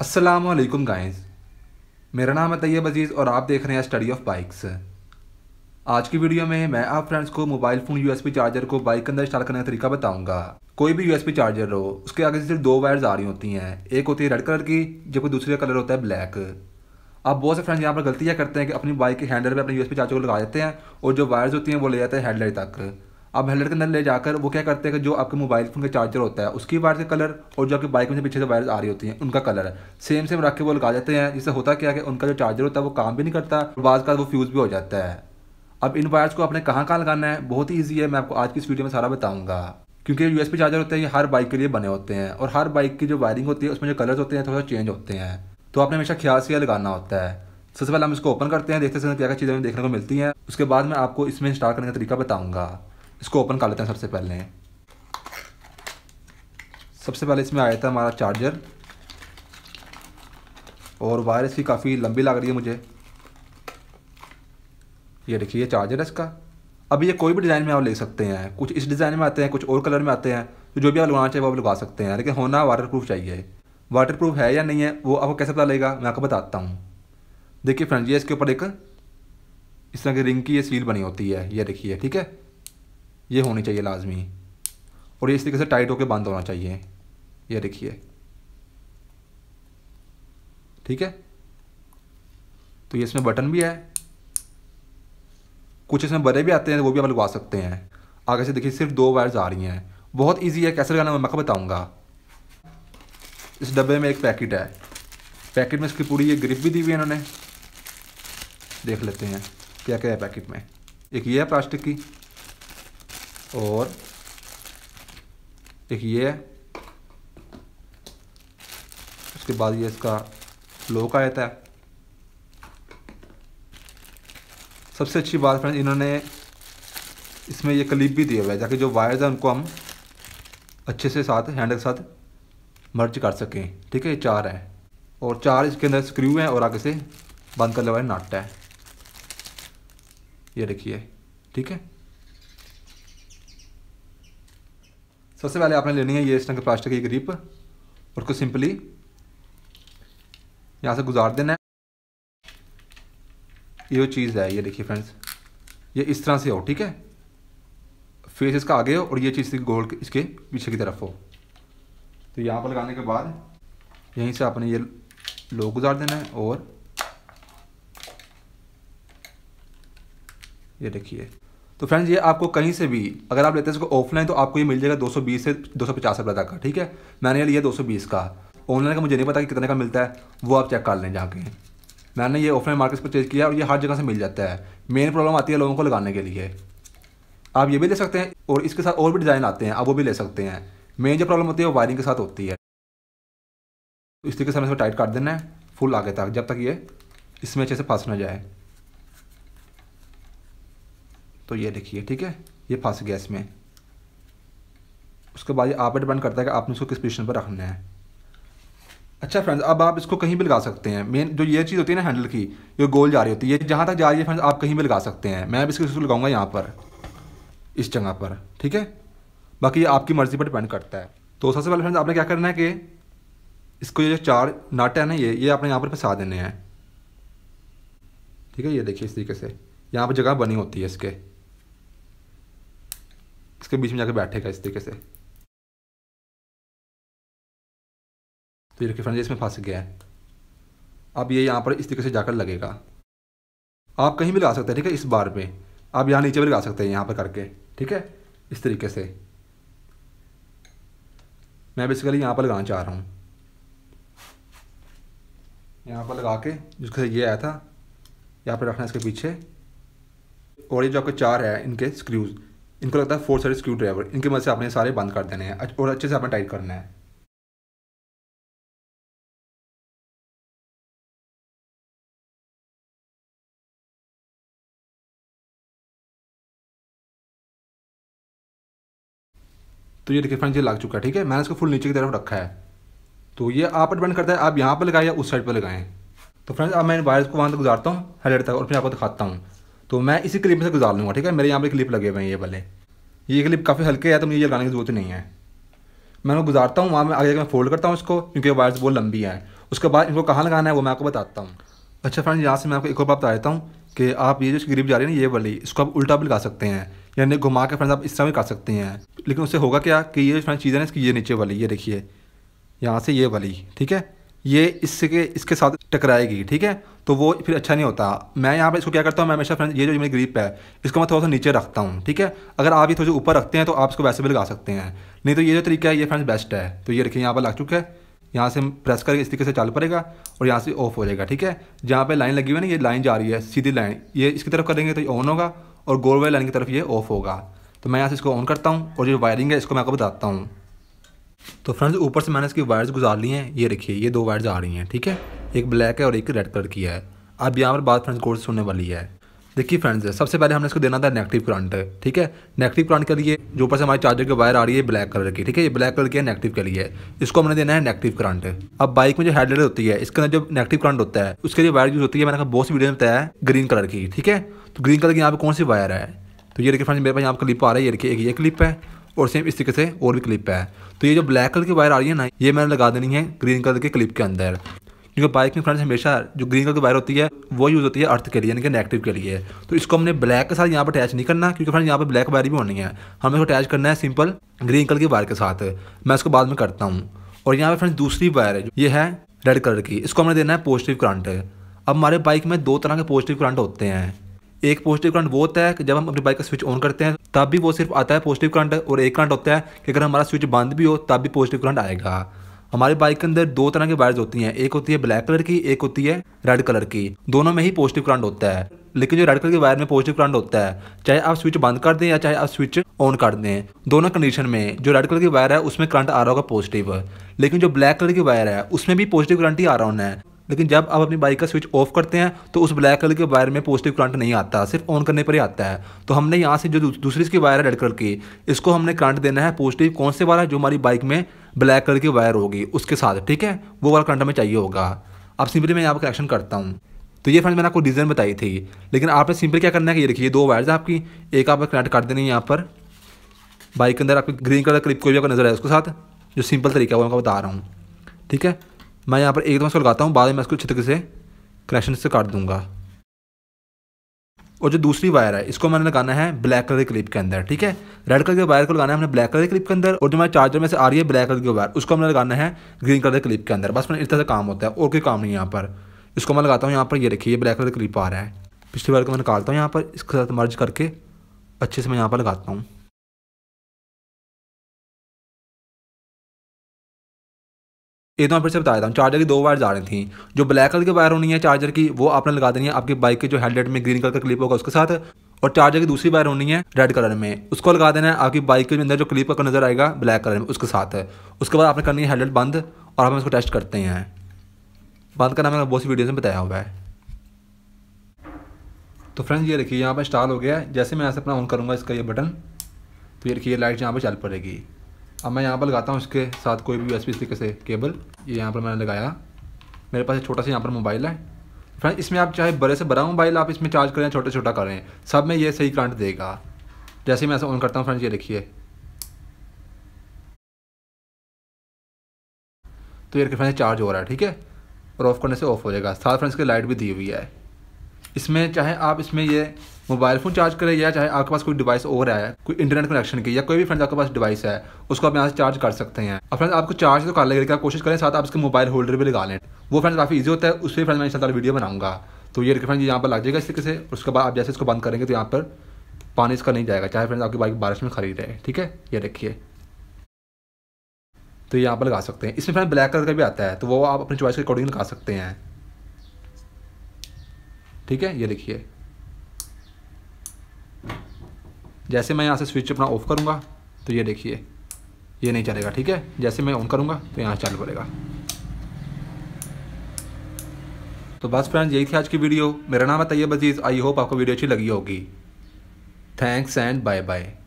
Aslam guys मेरा नाम है तैयब अजीज़ और आप देख रहे हैं स्टडी ऑफ बाइक्स आज की वीडियो में मैं आप फ्रेंड्स को मोबाइल फ़ोन यूएसबी चार्जर को बाइक के अंदर इंस्टॉल करने का तरीका बताऊंगा कोई भी यूएसबी चार्जर हो उसके आगे से सिर्फ दो वायर्स आ रही होती हैं एक होती है रेड कलर की जबकि दूसरे कलर होता है ब्लैक आप बहुत से फ्रेंड्स यहाँ पर गलतियाँ करते हैं कि अपनी बाइक के हैंडल पर अपने यू चार्जर को लगा देते हैं और जो वायर्स होती हैं वो ले जाते हैं हेडलाइट तक अब हेलमेट के अंदर ले जाकर वो क्या करते हैं कि जो आपके मोबाइल फ़ोन का चार्जर होता है उसकी वायर से कलर और जो आपकी बाइक में से पीछे से वायरस आ रही होती है उनका कलर है सेम सेम रख के वो लगा देते हैं जिससे होता क्या है कि उनका जो चार्जर होता है वो काम भी नहीं करता और बाद का वो फ्यूज़ भी हो जाता है अब इन वायर्स को आपने कहाँ कहाँ लगाना है बहुत ही ईजी है मैं आपको आज की इस वीडियो में सारा बताऊँगा क्योंकि पी चार्जर होते हैं ये हर बाइक के लिए बने होते हैं और हर बाइक की जो वायरिंग होती है उसमें जो कलर्स होते हैं थोड़ा चेंज होते हैं तो आपने हमेशा ख्याल से लगाना होता है सबसे पहले हम इसको ओपन करते हैं देखते हैं क्या क्या चीज़ें देखने को मिलती हैं उसके बाद मैं आपको इसमें इंस्टॉल करने का तरीका बताऊंगा इसको ओपन कर लेते हैं सबसे पहले सबसे पहले इसमें आया था हमारा चार्जर और वायर इसकी काफ़ी लंबी लग रही है मुझे ये देखिए ये चार्जर है इसका अभी ये कोई भी डिज़ाइन में आप ले सकते हैं कुछ इस डिज़ाइन में आते हैं कुछ और कलर में आते हैं तो जो भी आप लगाना चाहिए वो आप लगा सकते हैं लेकिन होना वाटर प्रूफ चाहिए वाटर प्रूफ है या नहीं है वो आपको कैसे पता लगेगा मैं आपको बताता हूँ देखिए फ्रेंड ये इसके ऊपर एक इस तरह की रिंग की ये सील बनी होती है ये देखिए ठीक है ये होनी चाहिए लाजमी और ये इस तरीके से टाइट होकर बंद होना चाहिए ये देखिए ठीक है तो ये इसमें बटन भी है कुछ इसमें बड़े भी आते हैं वो भी आप लगवा सकते हैं आगे से देखिए सिर्फ दो वायर्स आ रही हैं बहुत इजी है कैसे लगाना मैं आपको बताऊंगा इस डब्बे में एक पैकेट है पैकेट में इसकी पूरी ये ग्रिप भी दी हुई है इन्होंने देख लेते हैं क्या क्या है पैकेट में एक ये है प्लास्टिक की और एक ये उसके बाद ये इसका लोक का था है सबसे अच्छी बात फ्रेंड इन्होंने इसमें ये क्लिप भी दिए हुआ है ताकि जो वायर्स हैं उनको हम अच्छे से साथ हैंडल के साथ मर्ज कर सकें ठीक है ये चार है और चार इसके अंदर स्क्रू हैं और आगे से बंद करने वाले नाटा है ये देखिए ठीक है सबसे पहले आपने लेनी है ये इस टंग प्लास्टिक की ग्रिप और उसको सिंपली यहाँ से गुजार देना है ये चीज़ है ये देखिए फ्रेंड्स ये इस तरह से हो ठीक है फेस इसका आगे हो और ये चीज़ गोल इसके पीछे की तरफ हो तो यहाँ पर लगाने के बाद यहीं से आपने ये लो गुजार देना है और ये देखिए तो फ्रेंड्स ये आपको कहीं से भी अगर आप लेते हैं इसको ऑफलाइन तो आपको ये मिल जाएगा 220 से 250 रुपये तक का ठीक है मैंने ये लिया 220 का ऑनलाइन का मुझे नहीं पता कि कितने का मिलता है वो आप चेक कर लें जाके मैंने ये ऑफलाइन मार्केट से परचेज किया और ये हर जगह से मिल जाता है मेन प्रॉब्लम आती है लोगों को लगाने के लिए आप ये भी ले सकते हैं और इसके साथ और भी डिज़ाइन आते हैं आप वो भी ले सकते हैं मेन जो प्रॉब्लम होती है वो वायरिंग के साथ होती है इस तरीके से हमें इसको टाइट कर देना है फुल आगे तक जब तक ये इसमें अच्छे से फंस ना जाए तो ये देखिए ठीक है ये फंस गया इसमें उसके बाद ये आप डिपेंड करता है कि आपने इसको किस पोजिशन पर रखना है अच्छा फ्रेंड्स अब आप इसको कहीं भी लगा सकते हैं मेन जो ये चीज़ होती है ना हैंडल की जो गोल जा रही होती है ये जहाँ तक जा रही है फ्रेंड्स आप कहीं भी लगा सकते हैं मैं अब इसको लगाऊंगा यहाँ पर इस जगह पर ठीक है बाकी ये आपकी मर्ज़ी पर डिपेंड करता है तो सबसे पहले फ्रेंड्स आपने क्या करना है कि इसको ये जो चार नाट है ना ये ये आपने यहाँ पर फंसा देने हैं ठीक है ये देखिए इस तरीके से यहाँ पर जगह बनी होती है इसके उसके बीच में जाकर बैठेगा इस तरीके से तो ये रखिए फ्रेंड्स इसमें फंस गया है अब ये यहाँ पर इस तरीके से जाकर लगेगा आप कहीं भी लगा सकते हैं ठीक है इस बार में आप यहाँ नीचे भी लगा सकते हैं यहाँ पर करके ठीक है इस तरीके से मैं बेसिकली यहाँ पर लगाना चाह रहा हूँ यहाँ पर लगा के जिसके ये आया था यहाँ पर रखना इसके पीछे और ये जो आपके चार है इनके स्क्रूज़ इनको लगता है फोर साइड स्क्रू ड्राइवर इनके मदद से आपने सारे बंद कर देने हैं और अच्छे से आपने टाइट करना है तो ये देखिए फ्रेंड्स ये लग चुका है ठीक है मैंने इसको फुल नीचे की तरफ रखा है तो ये आप डिपेंड करता है आप यहाँ पर लगाएं या उस साइड पर लगाएं तो फ्रेंड्स अब मैं वायर्स को वहाँ तक गुजारता हूँ हेलेट तक और फिर आपको दिखाता हूँ तो मैं इसी क्लिप में से गुजार लूँगा ठीक है मेरे यहाँ पर क्लिप लगे हुए हैं ये भले ये क्लिप काफ़ी हल्के है तो मुझे ये लगाने की जरूरत नहीं है मैं उनको गुजारता हूँ वहाँ मैं आगे मैं फोल्ड करता हूँ इसको क्योंकि वायर्स बहुत लंबी है उसके बाद इनको कहाँ लगाना है वो मैं आपको बताता हूँ अच्छा फ्रेंड यहाँ से मैं आपको एक और बात बता देता हूँ कि आप ये जो ग्रिप जा रही है ना ये वाली इसको आप उल्टा भी लगा सकते हैं यानी घुमा के फ्रेंड्स आप इस तरह भी कर सकते हैं लेकिन उससे होगा क्या कि ये फ्रेंड चीज़ें ना इसकी ये नीचे वाली ये देखिए यहाँ से ये वाली ठीक है ये इसके इसके साथ टकराएगी ठीक है तो वो फिर अच्छा नहीं होता मैं यहाँ पे इसको क्या करता हूँ मैं हमेशा फ्रेंड ये जो मेरी ग्रिप है इसको मैं थोड़ा सा नीचे रखता हूँ ठीक है अगर आप ये थोड़े ऊपर रखते हैं तो आप इसको वैसे भी लगा सकते हैं नहीं तो ये जो तरीका है ये फ्रेंड्स बेस्ट है तो ये रखिए यहाँ पर लग चुका है यहाँ से प्रेस करके इस तरीके से चालू पड़ेगा और यहाँ से ऑफ हो जाएगा ठीक है जहाँ पर लाइन लगी हुई है ना ये लाइन जा रही है सीधी लाइन ये इसकी तरफ करेंगे तो ये ऑन होगा और गोल वाली लाइन की तरफ ये ऑफ होगा तो मैं यहाँ से इसको ऑन करता हूँ और जो वायरिंग है इसको मैं आपको बताता हूँ तो फ्रेंड्स ऊपर से मैंने इसकी वायर्स गुजार ली हैं ये देखिए ये दो वायर्स आ रही हैं ठीक है एक ब्लैक है और एक रेड कलर की है अब यहाँ पर बात फ्रेंड्स कोर्स सुनने वाली है देखिए फ्रेंड्स सबसे पहले हमने इसको देना था नेगेटिव करंट ठीक है नेगेटिव करंट के लिए जो ऊपर से हमारे चार्जर की वायर आ रही है ब्लैक कलर की ठीक है ये ब्लैक कलर की है नेगेटिव के लिए इसको हमने देना है नेगेटिव करंट अब बाइक में जो हेडलाइट होती है इसके अंदर जो नेगेटिव करंट होता है उसके लिए वायर यूज होती है मैंने बहुत सी वीडियो में बताया है ग्रीन कलर की ठीक है तो ग्रीन कलर की यहाँ पर कौन सी वायर है तो ये देखिए फ्रेंड्स मेरे पास यहाँ पर क्लिप आ रहा है ये देखिए एक ये क्लिप है और सेम इस तरीके से और भी क्लिप है तो ये जो ब्लैक कलर की वायर आ रही है ना ये मैंने लगा देनी है ग्रीन कलर के क्लिप के अंदर क्योंकि बाइक में फ्रेंड्स हमेशा जो ग्रीन कलर की वायर होती है वो यूज़ होती है अर्थ के लिए यानी कि नेगेटिव के लिए तो इसको हमने ब्लैक के साथ यहाँ पर अटैच नहीं करना क्योंकि फ्रेंड्स यहाँ पर ब्लैक वायर भी होनी है हमें इसको अटैच करना है सिंपल ग्रीन कलर की वायर के साथ मैं इसको बाद में करता हूँ और यहाँ पर फ्रेंड्स दूसरी वायर है ये है रेड कलर की इसको हमने देना है पॉजिटिव करंट अब हमारे बाइक में दो तरह के पॉजिटिव करंट होते हैं एक पॉजिटिव करंट वो होता है कि जब हम अपनी बाइक का स्विच ऑन करते हैं तब भी वो सिर्फ आता है पॉजिटिव करंट और एक करंट होता है कि अगर हमारा स्विच बंद भी हो तब भी पॉजिटिव करंट आएगा हमारी बाइक के अंदर दो तरह के वायर्स होती हैं एक होती है ब्लैक कलर की एक होती है रेड कलर की दोनों में ही पॉजिटिव करंट होता है लेकिन जो रेड कलर की वायर में पॉजिटिव करंट होता है चाहे आप स्विच बंद कर दें या चाहे आप स्विच ऑन कर दें दोनों कंडीशन में जो रेड कलर की वायर है उसमें करंट आ रहा होगा पॉजिटिव लेकिन जो ब्लैक कलर की वायर है उसमें भी पॉजिटिव करंट ही आ रहा होना है लेकिन जब आप अपनी बाइक का स्विच ऑफ करते हैं तो उस ब्लैक कलर के वायर में पॉजिटिव करंट नहीं आता सिर्फ ऑन करने पर ही आता है तो हमने यहाँ से जो दूसरी इसकी वायर है रेड कलर की इसको हमने करंट देना है पॉजिटिव कौन से वाला जो हमारी बाइक में ब्लैक कलर की वायर होगी उसके साथ ठीक है वो वाला करंट हमें चाहिए होगा अब सिंपली मैं यहाँ पर कनेक्शन करता हूँ तो ये फ्रेंड मैंने आपको डिज़ाइन बताई थी लेकिन आपने सिंपल क्या करना है कि ये देखिए दो वायर्स आपकी एक आप कनेक्ट कर देनी है यहाँ पर बाइक के अंदर आपकी ग्रीन कलर क्लिप कोई भी आपको नज़र आया उसके साथ जो सिंपल तरीका है वो मैं बता रहा हूँ ठीक है मैं यहाँ पर एक दम इसको लगाता हूँ बाद में मैं इसको अच्छे तरीके से कनेक्शन से काट दूँगा और जो दूसरी वायर है इसको मैंने लगाना है ब्लैक कलर के क्लिप के अंदर ठीक है रेड कलर के वायर को लगाना है हमने ब्लैक कलर के क्लिप के अंदर और जो हमारे चार्जर में से आ रही है ब्लैक कलर की वायर उसको हमने लगाना है ग्रीन कलर के क्लिप के अंदर बस मैंने इस तरह से काम होता है और कोई काम नहीं यहाँ पर इसको मैं लगाता हूँ यहाँ पर ये देखिए ब्लैक कलर का क्लिप आ रहा है पिछली वायर को मैं निकालता हूँ यहाँ पर इसके साथ मर्ज करके अच्छे से मैं यहाँ पर लगाता हूँ एक दो मैं फिर से बताया था चार्जर की दो वायर जा रही थी जो ब्लैक कलर की वायर होनी है चार्जर की वो आपने लगा देनी है आपकी बाइक के जो हेडलाइट में ग्रीन कलर का क्लिप होगा उसके साथ और चार्जर की दूसरी वायर होनी है रेड कलर में उसको लगा देना है आपकी बाइक के अंदर जो क्लिप का नजर आएगा ब्लैक कलर में उसके साथ उसके बाद आपने करनी है हेडलाइट बंद और हम इसको टेस्ट करते हैं बंद करना मैंने बहुत सी वीडियोज़ में बताया हुआ है तो फ्रेंड्स ये देखिए यहाँ पर स्टार हो गया है जैसे मैं ऐसे अपना ऑन करूँगा इसका ये बटन तो ये देखिए लाइट यहाँ पर चल पड़ेगी अब मैं यहाँ पर लगाता हूँ इसके साथ कोई भी यूएसबी तरीके से केबल ये यहाँ पर मैंने लगाया मेरे पास एक छोटा सा यहाँ पर मोबाइल है फ्रेंड इसमें आप चाहे बड़े से बड़ा मोबाइल आप इसमें चार्ज करें छोटे छोटा करें सब में ये सही करंट देगा जैसे मैं ऐसा ऑन करता हूँ फ्रेंड ये देखिए तो ये फ्रेंड चार्ज हो रहा है ठीक है और ऑफ़ करने से ऑफ़ हो जाएगा साथ फ्रेंड्स की लाइट भी दी हुई है इसमें चाहे आप इसमें ये मोबाइल फ़ोन चार्ज करें या चाहे आपके पास कोई डिवाइस और है कोई इंटरनेट कनेक्शन की या कोई भी फ्रेंड आपके पास डिवाइस है उसको आप यहाँ से चार्ज कर सकते हैं और फ्रेंड्स आपको चार्ज तो कर लेकर कोशिश करें साथ आप इसके मोबाइल होल्डर भी लगा लें वो फ्रेंड्स काफ़ी ईजी होता है उस पर फ्रेंड मैं इंशाल्लाह वीडियो बनाऊंगा तो ये फ्रेंड यहाँ पर लग जाएगा इस तरीके से उसके बाद आप जैसे इसको बंद करेंगे तो यहाँ पर पानी इसका नहीं जाएगा चाहे फ्रेंड्स आपकी बाइक बारिश में खरीद रहे ठीक है ये देखिए तो यहाँ पर लगा सकते हैं इसमें फ्रेंड ब्लैक कलर का भी आता है तो वो आप अपनी चॉइस के अकॉर्डिंग लगा सकते हैं ठीक है ये देखिए जैसे मैं यहाँ से स्विच अपना ऑफ करूँगा तो ये देखिए ये नहीं चलेगा ठीक है जैसे मैं ऑन करूँगा तो यहाँ चालू करेगा तो बस फ्रेंड्स यही थी आज की वीडियो मेरा नाम है तैयब अजीज़ आई होप आपको वीडियो अच्छी लगी होगी थैंक्स एंड बाय बाय